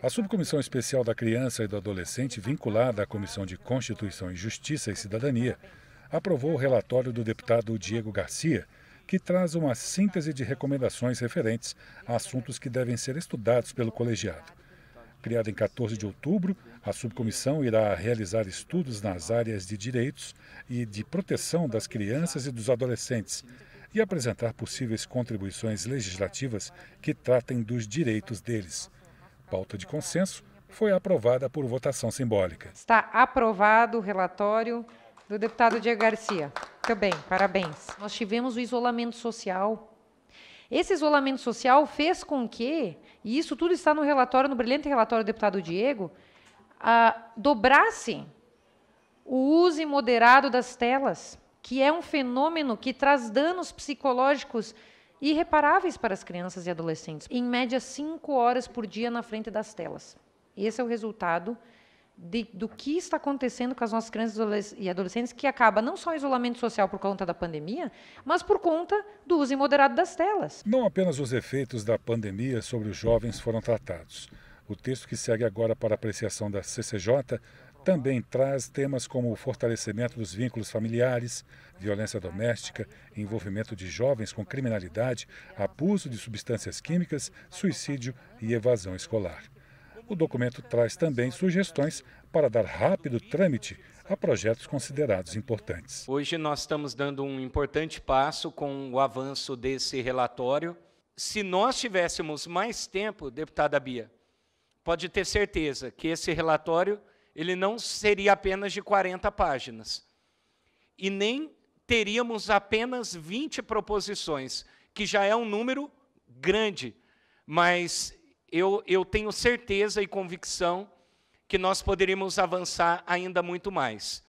A Subcomissão Especial da Criança e do Adolescente, vinculada à Comissão de Constituição e Justiça e Cidadania, aprovou o relatório do deputado Diego Garcia, que traz uma síntese de recomendações referentes a assuntos que devem ser estudados pelo colegiado. Criada em 14 de outubro, a subcomissão irá realizar estudos nas áreas de direitos e de proteção das crianças e dos adolescentes e apresentar possíveis contribuições legislativas que tratem dos direitos deles pauta de consenso, foi aprovada por votação simbólica. Está aprovado o relatório do deputado Diego Garcia. Muito bem, parabéns. Nós tivemos o isolamento social. Esse isolamento social fez com que, e isso tudo está no relatório, no brilhante relatório do deputado Diego, ah, dobrasse o uso imoderado das telas, que é um fenômeno que traz danos psicológicos irreparáveis para as crianças e adolescentes, em média cinco horas por dia na frente das telas. Esse é o resultado de, do que está acontecendo com as nossas crianças e adolescentes, que acaba não só o isolamento social por conta da pandemia, mas por conta do uso imoderado das telas. Não apenas os efeitos da pandemia sobre os jovens foram tratados. O texto que segue agora para apreciação da CCJ também traz temas como o fortalecimento dos vínculos familiares, violência doméstica, envolvimento de jovens com criminalidade, abuso de substâncias químicas, suicídio e evasão escolar. O documento traz também sugestões para dar rápido trâmite a projetos considerados importantes. Hoje nós estamos dando um importante passo com o avanço desse relatório. Se nós tivéssemos mais tempo, deputada Bia, pode ter certeza que esse relatório ele não seria apenas de 40 páginas. E nem teríamos apenas 20 proposições, que já é um número grande, mas eu, eu tenho certeza e convicção que nós poderíamos avançar ainda muito mais.